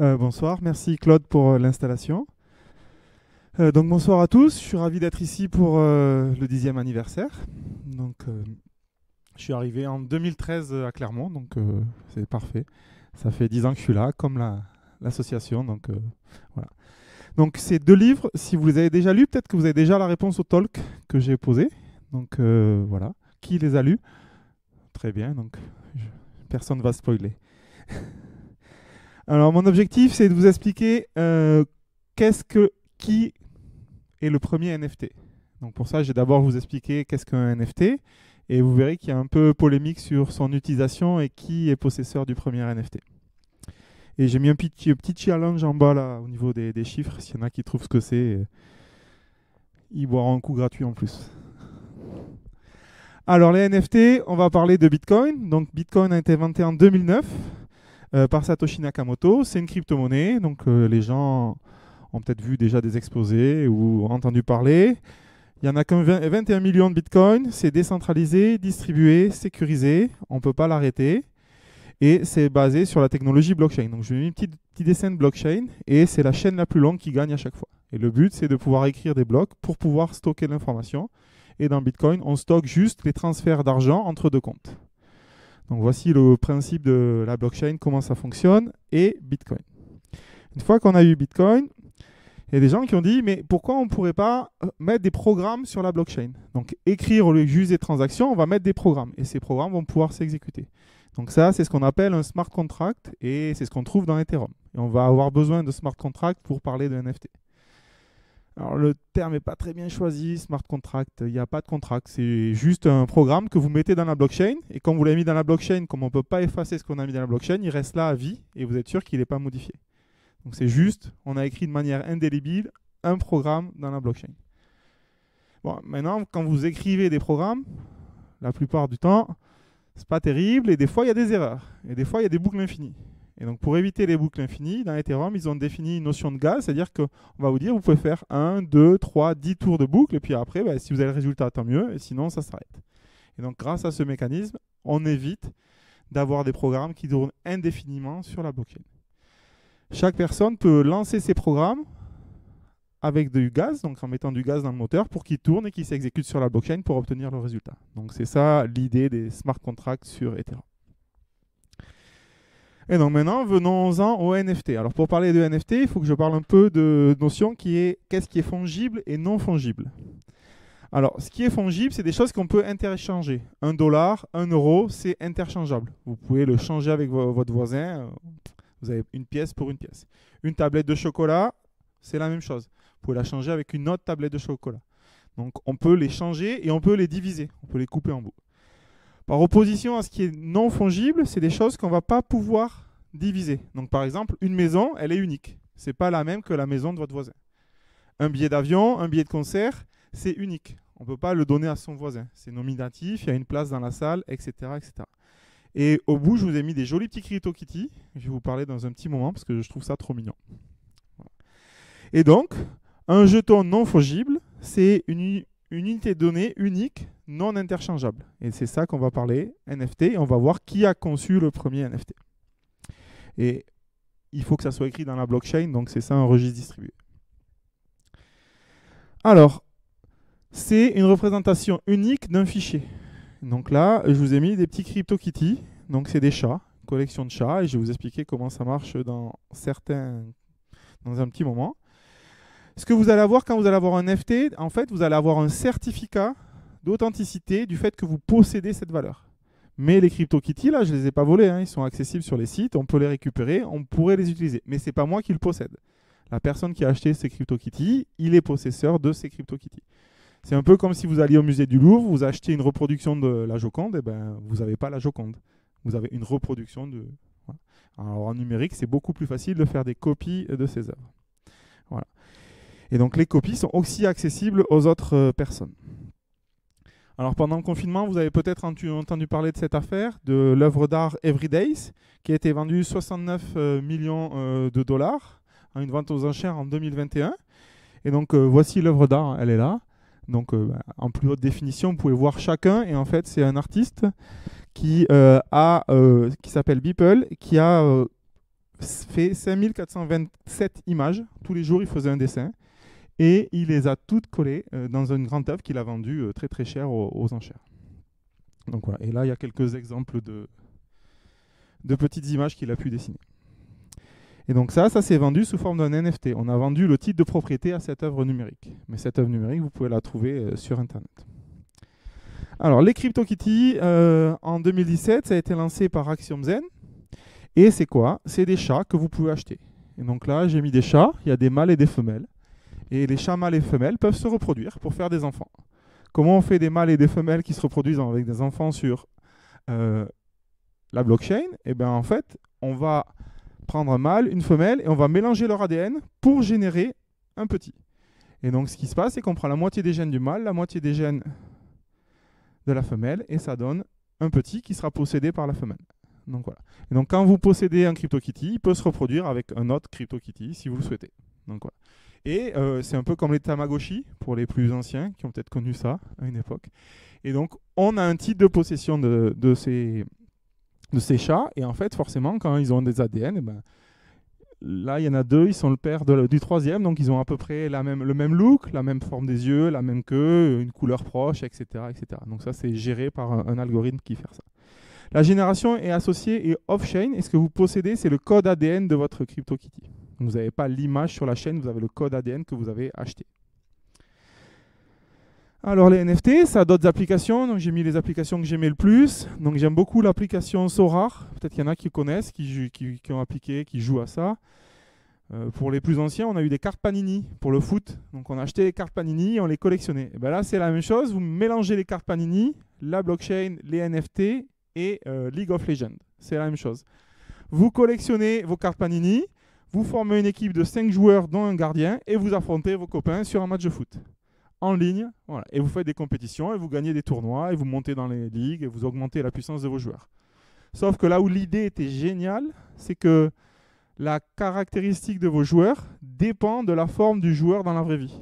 Euh, bonsoir, merci Claude pour euh, l'installation. Euh, donc bonsoir à tous, je suis ravi d'être ici pour le dixième anniversaire. Donc, je suis arrivé en 2013 à Clermont, donc c'est parfait. Ça fait dix ans que je suis là, comme l'association. donc voilà. Donc ces deux livres, si vous les avez déjà lus, peut-être que vous avez déjà la réponse au talk que j'ai posé. Donc voilà. Qui les a lus Très bien, donc personne ne va spoiler. Alors, mon objectif, c'est de vous expliquer euh, qu'est-ce que qui est le premier NFT. Donc, pour ça, j'ai d'abord vous expliquer qu'est-ce qu'un NFT. Et vous verrez qu'il y a un peu polémique sur son utilisation et qui est possesseur du premier NFT. Et j'ai mis un petit, challenge en bas là au niveau des, chiffres. S'il y en a qui trouvent ce que c'est, euh, ils boiront un coup gratuit en plus. Alors les NFT, on va parler de Bitcoin. Donc Bitcoin a été inventé en 2009. Euh, par Satoshi Nakamoto. C'est une crypto-monnaie, donc euh, les gens ont peut-être vu déjà des exposés ou entendu parler. Il y en a comme 21 millions de bitcoins. C'est décentralisé, distribué, sécurisé. On ne peut pas l'arrêter. Et c'est basé sur la technologie blockchain. Donc je mets un petit, petit dessin de blockchain et c'est la chaîne la plus longue qui gagne à chaque fois. Et le but, c'est de pouvoir écrire des blocs pour pouvoir stocker l'information. Et dans Bitcoin, on stocke juste les transferts d'argent entre deux comptes. Donc voici le principe de la blockchain, comment ça fonctionne, et Bitcoin. Une fois qu'on a eu Bitcoin, il y a des gens qui ont dit, mais pourquoi on ne pourrait pas euh, mettre des programmes sur la blockchain Donc écrire au lieu juste des transactions, on va mettre des programmes, et ces programmes vont pouvoir s'exécuter. Donc ça, c'est ce qu'on appelle un smart contract, et c'est ce qu'on trouve dans Ethereum. Et on va avoir besoin de smart contract pour parler de NFT. Alors le terme n'est pas très bien choisi, smart contract, il n'y a pas de contract, c'est juste un programme que vous mettez dans la blockchain, et quand vous l'avez mis dans la blockchain, comme on ne peut pas effacer ce qu'on a mis dans la blockchain, il reste là à vie, et vous êtes sûr qu'il n'est pas modifié. Donc c'est juste, on a écrit de manière indélébile un programme dans la blockchain. Bon, maintenant, quand vous écrivez des programmes, la plupart du temps, c'est pas terrible, et des fois il y a des erreurs, et des fois il y a des boucles infinies. Et donc pour éviter les boucles infinies, dans Ethereum, ils ont défini une notion de gaz, c'est-à-dire qu'on va vous dire, vous pouvez faire 1, 2, 3, 10 tours de boucle, et puis après, ben, si vous avez le résultat, tant mieux, et sinon, ça s'arrête. Et donc grâce à ce mécanisme, on évite d'avoir des programmes qui tournent indéfiniment sur la blockchain. Chaque personne peut lancer ses programmes avec du gaz, donc en mettant du gaz dans le moteur pour qu'il tourne et qu'il s'exécute sur la blockchain pour obtenir le résultat. Donc c'est ça l'idée des smart contracts sur Ethereum. Et donc maintenant, venons-en au NFT. Alors pour parler de NFT, il faut que je parle un peu de notion qui est qu'est-ce qui est fongible et non fongible. Alors, ce qui est fongible, c'est des choses qu'on peut interchanger. Un dollar, un euro, c'est interchangeable. Vous pouvez le changer avec votre voisin. Euh, vous avez une pièce pour une pièce. Une tablette de chocolat, c'est la même chose. Vous pouvez la changer avec une autre tablette de chocolat. Donc, on peut les changer et on peut les diviser. On peut les couper en bout. Par opposition à ce qui est non fongible, c'est des choses qu'on ne va pas pouvoir diviser. Donc par exemple, une maison, elle est unique. Ce n'est pas la même que la maison de votre voisin. Un billet d'avion, un billet de concert, c'est unique. On ne peut pas le donner à son voisin. C'est nominatif, il y a une place dans la salle, etc., etc. Et au bout, je vous ai mis des jolis petits Crypto Kitty. Je vais vous parler dans un petit moment parce que je trouve ça trop mignon. Et donc, un jeton non fongible, c'est une, une unité données unique non interchangeables. Et c'est ça qu'on va parler, NFT, et on va voir qui a conçu le premier NFT. Et il faut que ça soit écrit dans la blockchain, donc c'est ça un registre distribué. Alors, c'est une représentation unique d'un fichier. Donc là, je vous ai mis des petits Kitty donc c'est des chats, collection de chats, et je vais vous expliquer comment ça marche dans certains, dans un petit moment. Ce que vous allez avoir quand vous allez avoir un NFT, en fait, vous allez avoir un certificat d'authenticité du fait que vous possédez cette valeur. Mais les Crypto Kitty, là, je ne les ai pas volés. Hein. Ils sont accessibles sur les sites. On peut les récupérer. On pourrait les utiliser. Mais ce n'est pas moi qui le possède. La personne qui a acheté ces Kitty, il est possesseur de ces Kitty. C'est un peu comme si vous alliez au musée du Louvre, vous achetez une reproduction de la Joconde, et eh ben vous n'avez pas la Joconde. Vous avez une reproduction de. Alors en numérique, c'est beaucoup plus facile de faire des copies de ces œuvres. Voilà. Et donc les copies sont aussi accessibles aux autres euh, personnes. Alors pendant le confinement, vous avez peut-être entendu parler de cette affaire, de l'œuvre d'art Everydays, qui a été vendue 69 euh, millions euh, de dollars à une vente aux enchères en 2021. Et donc euh, voici l'œuvre d'art, elle est là. Donc bah, en plus haute définition, vous pouvez voir chacun. Et en fait, c'est un artiste qui, a, qui s'appelle Beeple, qui a fait 5427 images. Tous les jours, il faisait un dessin. Et il les a toutes collées euh, dans une grande œuvre qu'il a vendue euh, très très cher aux, enchères. Donc voilà. Et là, il y a quelques exemples de, petites images qu'il a pu dessiner. Et donc ça, ça s'est vendu sous forme d'un NFT. On a vendu le titre de propriété à cette œuvre numérique. Mais cette œuvre numérique, vous pouvez la trouver euh, sur Internet. Alors, les CryptoKitties, euh, en 2017, ça a été lancé par Axiom Zen. Et c'est quoi C'est des chats que vous pouvez acheter. Et donc là, j'ai mis des chats, il y a des mâles et des femelles. Et les chats mâles et femelles peuvent se reproduire pour faire des enfants. Comment on fait des mâles et des femelles qui se reproduisent avec des enfants sur euh, la blockchain Eh bien, en fait, on va prendre un mâle, une femelle, et on va mélanger leur ADN pour générer un petit. Et donc, ce qui se passe, c'est qu'on prend la moitié des gènes du mâle, la moitié des gènes de la femelle, et ça donne un petit qui sera possédé par la femelle. Donc voilà. Et donc quand vous possédez un CryptoKitty, il peut se reproduire avec un autre CryptoKitty si vous le souhaitez. Donc voilà. Et euh, c'est un peu comme les Tamagotchi, pour les plus anciens, qui ont peut-être connu ça à une époque. Et donc, on a un titre de possession de, ces, de ces chats. Et en fait, forcément, quand ils ont des ADN, eh ben, là, il y en a deux, ils sont le père du troisième, donc ils ont à peu près la même, le même look, la même forme des yeux, la même queue, une couleur proche, etc. Donc ça, c'est géré par un, algorithme qui fait ça. La génération est associée et off-chain, et ce que vous possédez, c'est le code ADN de votre CryptoKitty. Vous n'avez pas l'image sur la chaîne, vous avez le code ADN que vous avez acheté. Alors les NFT, ça a d'autres applications. Donc j'ai mis les applications que j'aimais le plus. Donc j'aime beaucoup l'application Sorare. Peut-être qu'il y en a qui connaissent, qui, ont appliqué, qui jouent à ça. Euh, pour les plus anciens, on a eu des cartes Panini pour le foot. Donc on acheté les cartes Panini on les collectionnait. Ben là c'est la même chose. Vous mélangez les cartes Panini, la blockchain, les NFT et euh, League of Legends. C'est la même chose. Vous collectionnez vos cartes Panini. Vous formez une équipe de 5 joueurs, dont un gardien, et vous affrontez vos copains sur un match de foot. En ligne, Et vous faites des compétitions, et vous gagnez des tournois, et vous montez dans les ligues, et vous augmentez la puissance de vos joueurs. Sauf que là où l'idée était géniale, c'est que la caractéristique de vos joueurs dépend de la forme du joueur dans la vraie vie.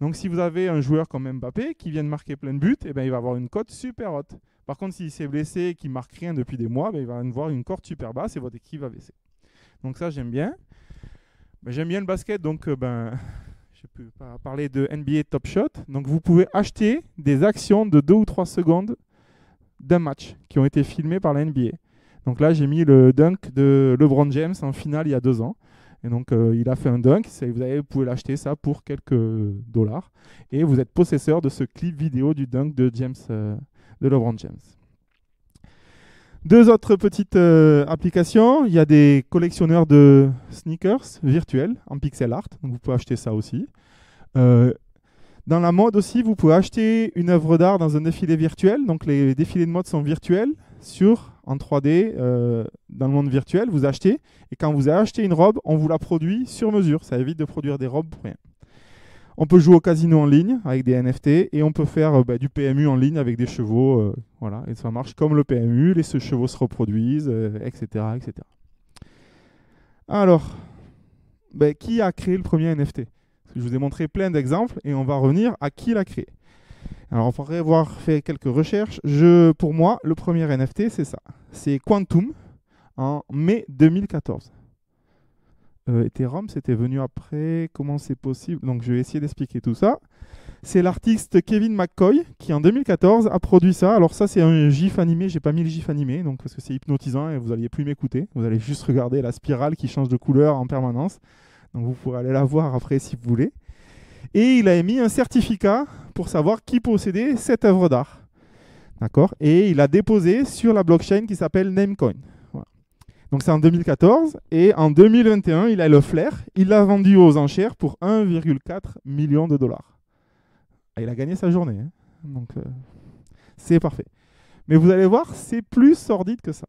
Donc si vous avez un joueur comme Mbappé qui vient de marquer plein de buts, eh ben, il va avoir une cote super haute. Par contre, s'il s'est blessé et qu'il marque rien depuis des mois, ben, il va avoir une cote super basse et votre équipe va baisser. Donc ça, j'aime bien. Ben, j'aime bien le basket, donc euh, ben, je peux pas parler de NBA Top Shot. Donc vous pouvez acheter des actions de 2 ou 3 secondes d'un match qui ont été filmés par la NBA. Donc là, j'ai mis le dunk de LeBron James en finale il y a deux ans. Et donc, euh, il a fait un dunk. Vous, pouvez l'acheter ça pour quelques dollars. Et vous êtes possesseur de ce clip vidéo du dunk de, James, euh, de LeBron James. Deux autres petites euh, applications. Il y a des collectionneurs de sneakers virtuels en pixel art. Donc vous pouvez acheter ça aussi. Euh, dans la mode aussi, vous pouvez acheter une œuvre d'art dans un défilé virtuel. Donc les défilés de mode sont virtuels sur en 3D euh, dans le monde virtuel. Vous achetez et quand vous avez acheté une robe, on vous la produit sur mesure. Ça évite de produire des robes pour rien. On peut jouer au casino en ligne avec des NFT et on peut faire euh, bah, du PMU en ligne avec des chevaux. Euh, voilà, et ça marche comme le PMU, les chevaux se reproduisent, etc., euh, etc. Alors, bah, qui a créé le premier NFT Je vous ai montré plein d'exemples et on va revenir à qui l'a créé. Alors, après avoir fait quelques recherches, je, pour moi, le premier NFT, c'est ça. C'est Quantum en mai 2014 euh, Ethereum, c'était venu après. Comment c'est possible Donc, je vais essayer d'expliquer tout ça. C'est l'artiste Kevin McCoy qui, en 2014, a produit ça. Alors, ça, c'est un GIF animé. J'ai pas mis le GIF animé, donc parce que c'est hypnotisant et vous n'allez plus m'écouter. Vous allez juste regarder la spirale qui change de couleur en permanence. Donc, vous pourrez aller la voir après si vous voulez. Et il a émis un certificat pour savoir qui possédait cette œuvre d'art. D'accord Et il a déposé sur la blockchain qui s'appelle Namecoin. Donc c'est en 2014. Et en 2021, il a le flair. Il l'a vendu aux enchères pour 1,4 million de dollars. Ah, il a gagné sa journée. Hein. Donc euh, c'est parfait. Mais vous allez voir, c'est plus sordide que ça.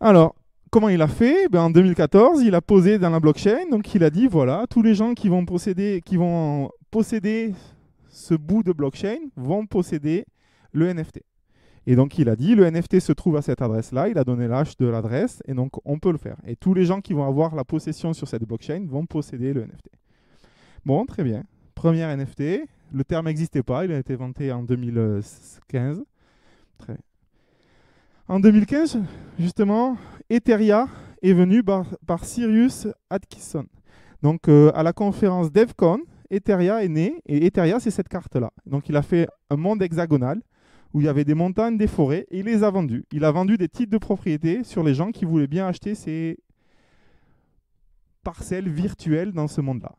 Alors, comment il a fait ben, En 2014, il a posé dans la blockchain. Donc il a dit, voilà, tous les gens qui vont posséder, qui vont posséder ce bout de blockchain vont posséder le NFT. Et donc il a dit, le NFT se trouve à cette adresse-là, il a donné l'âge de l'adresse, et donc on peut le faire. Et tous les gens qui vont avoir la possession sur cette blockchain vont posséder le NFT. Bon, très bien. Première NFT, le terme n'existait pas, il a été inventé en 2015. En 2015, justement, Etheria est venu par, Sirius Atkinson. Donc euh, à la conférence DevCon, Etheria est né, et Etheria c'est cette carte-là. Donc il a fait un monde hexagonal où il y avait des montagnes, des forêts, et il les a vendues. Il a vendu des titres de propriété sur les gens qui voulaient bien acheter ces parcelles virtuelles dans ce monde-là.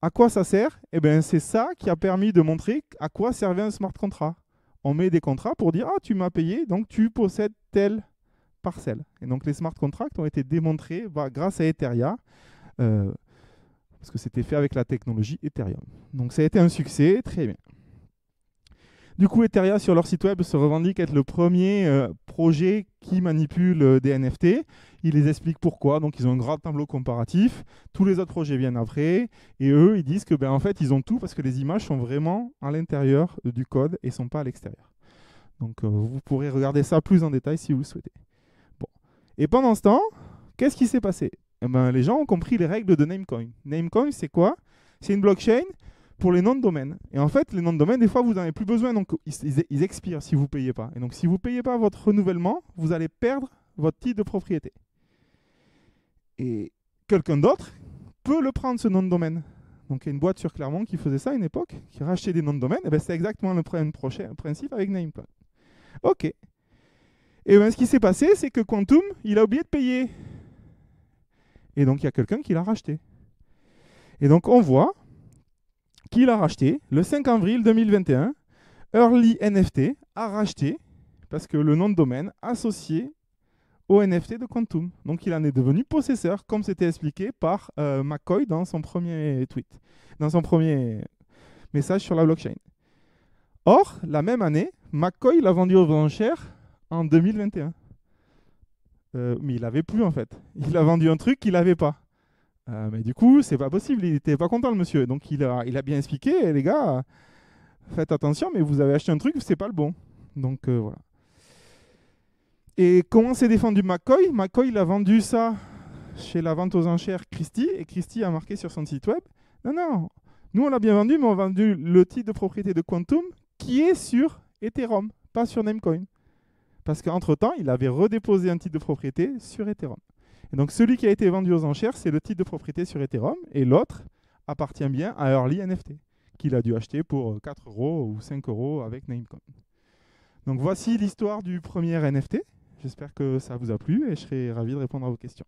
À quoi ça sert Eh bien, c'est ça qui a permis de montrer à quoi servait un smart contract. On met des contrats pour dire Ah, tu m'as payé, donc tu possèdes telle parcelle. Et donc, les smart contracts ont été démontrés bah, grâce à Etheria. Euh, parce que c'était fait avec la technologie Ethereum. Donc ça a été un succès, très bien. Du coup, Etheria, sur leur site web, se revendique être le premier euh, projet qui manipule euh, des NFT. Ils les expliquent pourquoi. Donc, ils ont un grand tableau comparatif. Tous les autres projets viennent après. Et eux, ils disent que, ben, en fait, ils ont tout parce que les images sont vraiment à l'intérieur euh, du code et ne sont pas à l'extérieur. Donc, vous pourrez regarder ça plus en détail si vous le souhaitez. Bon. Et pendant ce temps, qu'est-ce qui s'est passé eh ben, Les gens ont compris les règles de Namecoin. Namecoin, c'est quoi C'est une blockchain pour les noms de domaine. Et en fait, les noms de domaine, des fois, vous n'en avez plus besoin, donc ils, expirent si vous ne payez pas. Et donc, si vous ne payez pas votre renouvellement, vous allez perdre votre titre de propriété. Et quelqu'un d'autre peut le prendre, ce nom de domaine. Donc, il y a une boîte sur Clermont qui faisait ça à une époque, qui rachetait des noms de domaine. Et eh ben, c'est exactement le principe avec Nameplot. OK. Et bien, ce qui s'est passé, c'est que Quantum, il a oublié de payer. Et donc, il y a quelqu'un qui l'a racheté. Et donc, on voit qu'il a racheté le 5 avril 2021. Early NFT a racheté, parce que le nom de domaine associé au NFT de Quantum. Donc il en est devenu possesseur, comme c'était expliqué par euh, McCoy dans son premier tweet, dans son premier message sur la blockchain. Or, la même année, McCoy l'a vendu aux enchères en 2021. Euh, mais il n'avait plus en fait. Il a vendu un truc qu'il n'avait pas. Euh, mais du coup, c'est pas possible, il était pas content le monsieur. Donc il a, il a bien expliqué, eh, les gars, faites attention, mais vous avez acheté un truc, c'est pas le bon. Donc euh, voilà. Et comment s'est défendu McCoy McCoy, il a vendu ça chez la vente aux enchères Christie, et Christie a marqué sur son site web, non, non, nous on l'a bien vendu, mais on a vendu le titre de propriété de Quantum qui est sur Ethereum, pas sur Namecoin. Parce qu'entre-temps, il avait redéposé un titre de propriété sur Ethereum celui qui a été vendu aux enchères, c'est le titre de propriété sur Ethereum, et l'autre appartient bien à Early NFT, qu'il a dû acheter pour 4 euh, euros ou 5 euros avec Namecoin. Donc voici l'histoire du premier NFT. J'espère que ça vous a plu et je serai ravi de répondre à vos questions.